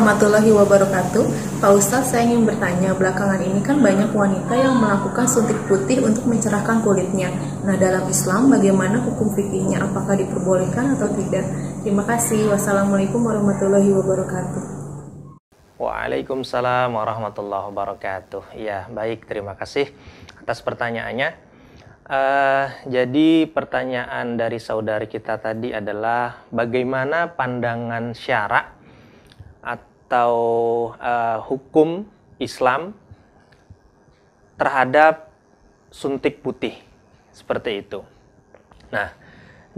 warahmatullahi wabarakatuh. Pak Ustadz, saya ingin bertanya, belakangan ini kan banyak wanita yang melakukan suntik putih untuk mencerahkan kulitnya. Nah, dalam Islam bagaimana hukum fikihnya? Apakah diperbolehkan atau tidak? Terima kasih. Wassalamualaikum warahmatullahi wabarakatuh. Waalaikumsalam warahmatullahi wabarakatuh. Ya, baik. Terima kasih atas pertanyaannya. Uh, jadi pertanyaan dari saudari kita tadi adalah bagaimana pandangan syarak atau uh, hukum Islam terhadap suntik putih seperti itu. Nah,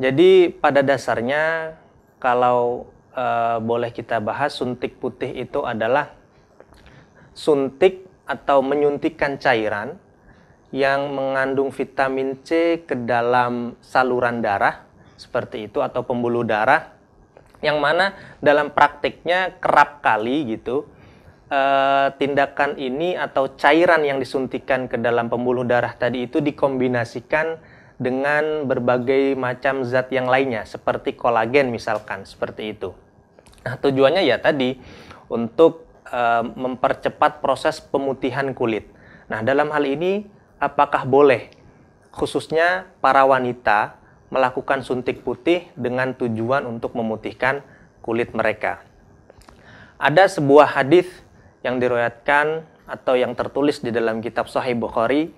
jadi pada dasarnya kalau uh, boleh kita bahas suntik putih itu adalah suntik atau menyuntikkan cairan yang mengandung vitamin C ke dalam saluran darah seperti itu atau pembuluh darah yang mana dalam praktiknya kerap kali gitu eh, tindakan ini atau cairan yang disuntikan ke dalam pembuluh darah tadi itu dikombinasikan dengan berbagai macam zat yang lainnya seperti kolagen misalkan seperti itu. Nah, tujuannya ya tadi untuk e, mempercepat proses pemutihan kulit. Nah, dalam hal ini apakah boleh khususnya para wanita melakukan suntik putih dengan tujuan untuk memutihkan kulit mereka. Ada sebuah hadis yang diriwayatkan atau yang tertulis di dalam kitab Sahih Bukhari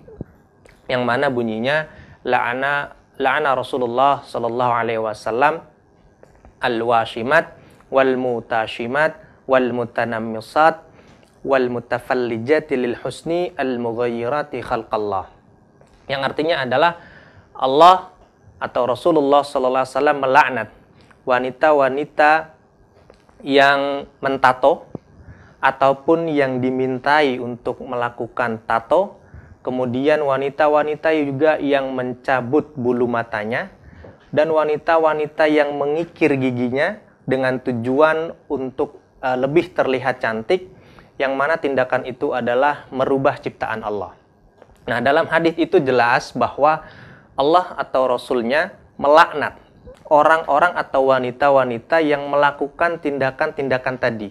yang mana bunyinya la'ana la'ana Rasulullah sallallahu alaihi wasallam al-washimat wal mutashimat wal mutanammisat wal mutafallijati lil husni al mughayyirati khalqallah yang artinya adalah Allah atau Rasulullah sallallahu alaihi wasallam melaknat wanita-wanita yang mentato ataupun yang dimintai untuk melakukan tato, kemudian wanita-wanita juga yang mencabut bulu matanya dan wanita-wanita yang mengikir giginya dengan tujuan untuk uh, lebih terlihat cantik yang mana tindakan itu adalah merubah ciptaan Allah. Nah, dalam hadis itu jelas bahwa Allah atau Rasulnya melaknat orang-orang atau wanita-wanita yang melakukan tindakan-tindakan tadi.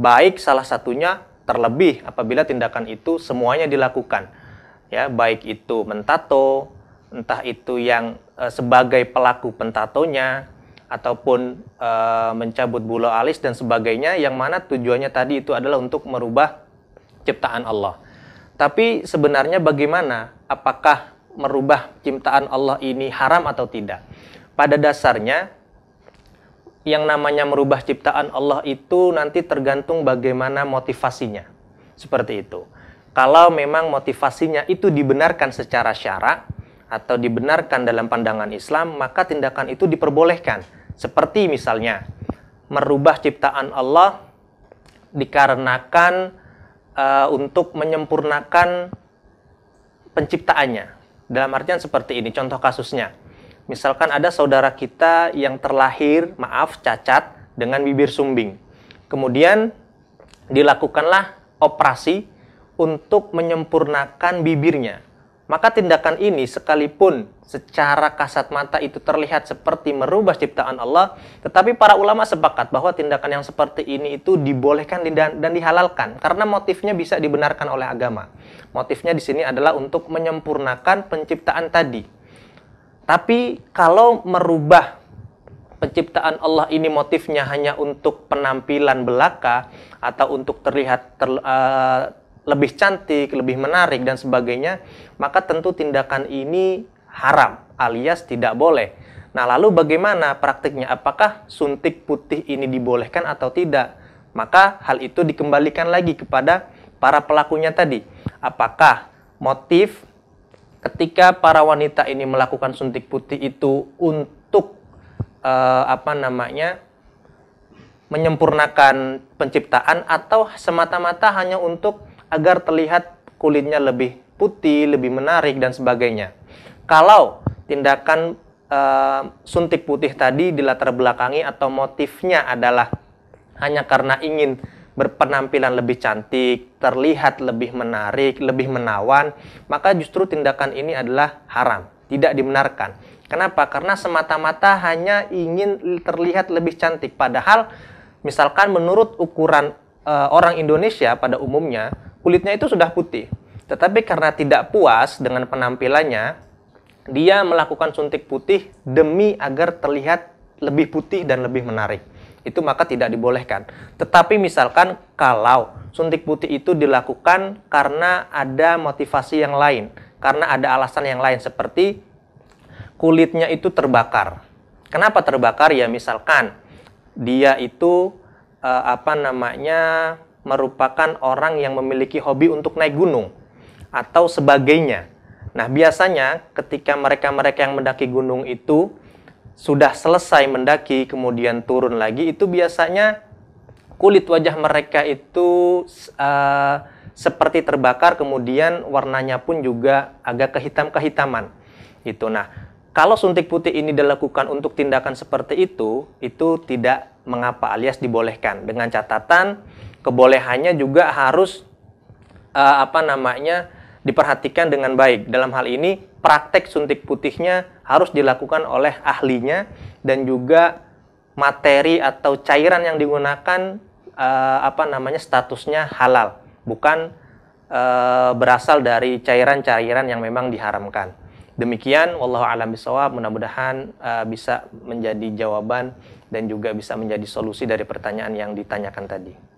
Baik salah satunya terlebih apabila tindakan itu semuanya dilakukan. Ya, baik itu mentato, entah itu yang e, sebagai pelaku pentatonya ataupun e, mencabut bulu alis dan sebagainya yang mana tujuannya tadi itu adalah untuk merubah ciptaan Allah. Tapi sebenarnya bagaimana? Apakah merubah ciptaan Allah ini haram atau tidak. Pada dasarnya yang namanya merubah ciptaan Allah itu nanti tergantung bagaimana motivasinya. Seperti itu. Kalau memang motivasinya itu dibenarkan secara syarak atau dibenarkan dalam pandangan Islam, maka tindakan itu diperbolehkan. Seperti misalnya merubah ciptaan Allah dikarenakan uh, untuk menyempurnakan penciptaannya dalam artian seperti ini, contoh kasusnya. Misalkan ada saudara kita yang terlahir, maaf, cacat dengan bibir sumbing. Kemudian dilakukanlah operasi untuk menyempurnakan bibirnya. Maka tindakan ini sekalipun secara kasat mata itu terlihat seperti merubah ciptaan Allah, tetapi para ulama sepakat bahwa tindakan yang seperti ini itu dibolehkan dan dihalalkan karena motifnya bisa dibenarkan oleh agama. Motifnya di sini adalah untuk menyempurnakan penciptaan tadi. Tapi kalau merubah penciptaan Allah ini motifnya hanya untuk penampilan belaka atau untuk terlihat ter, uh, lebih cantik, lebih menarik dan sebagainya, maka tentu tindakan ini haram alias tidak boleh. Nah, lalu bagaimana praktiknya? Apakah suntik putih ini dibolehkan atau tidak? Maka hal itu dikembalikan lagi kepada para pelakunya tadi. Apakah motif ketika para wanita ini melakukan suntik putih itu untuk eh, apa namanya? menyempurnakan penciptaan atau semata-mata hanya untuk agar terlihat kulitnya lebih putih, lebih menarik dan sebagainya. Kalau tindakan e, suntik putih tadi dilatar belakangi atau motifnya adalah hanya karena ingin berpenampilan lebih cantik, terlihat lebih menarik, lebih menawan, maka justru tindakan ini adalah haram, tidak dibenarkan. Kenapa? Karena semata-mata hanya ingin terlihat lebih cantik padahal misalkan menurut ukuran e, orang Indonesia pada umumnya kulitnya itu sudah putih. Tetapi karena tidak puas dengan penampilannya, dia melakukan suntik putih demi agar terlihat lebih putih dan lebih menarik. Itu maka tidak dibolehkan. Tetapi misalkan kalau suntik putih itu dilakukan karena ada motivasi yang lain, karena ada alasan yang lain seperti kulitnya itu terbakar. Kenapa terbakar? Ya misalkan dia itu eh, apa namanya merupakan orang yang memiliki hobi untuk naik gunung atau sebagainya. Nah, biasanya ketika mereka-mereka yang mendaki gunung itu sudah selesai mendaki kemudian turun lagi itu biasanya kulit wajah mereka itu uh, seperti terbakar kemudian warnanya pun juga agak kehitam-kehitaman. Gitu. Nah, kalau suntik putih ini dilakukan untuk tindakan seperti itu, itu tidak mengapa alias dibolehkan dengan catatan kebolehannya juga harus uh, apa namanya diperhatikan dengan baik. Dalam hal ini praktek suntik putihnya harus dilakukan oleh ahlinya dan juga materi atau cairan yang digunakan uh, apa namanya statusnya halal, bukan uh, berasal dari cairan-cairan yang memang diharamkan. Demikian wallahu alam bisawab, mudah-mudahan uh, bisa menjadi jawaban dan juga bisa menjadi solusi dari pertanyaan yang ditanyakan tadi.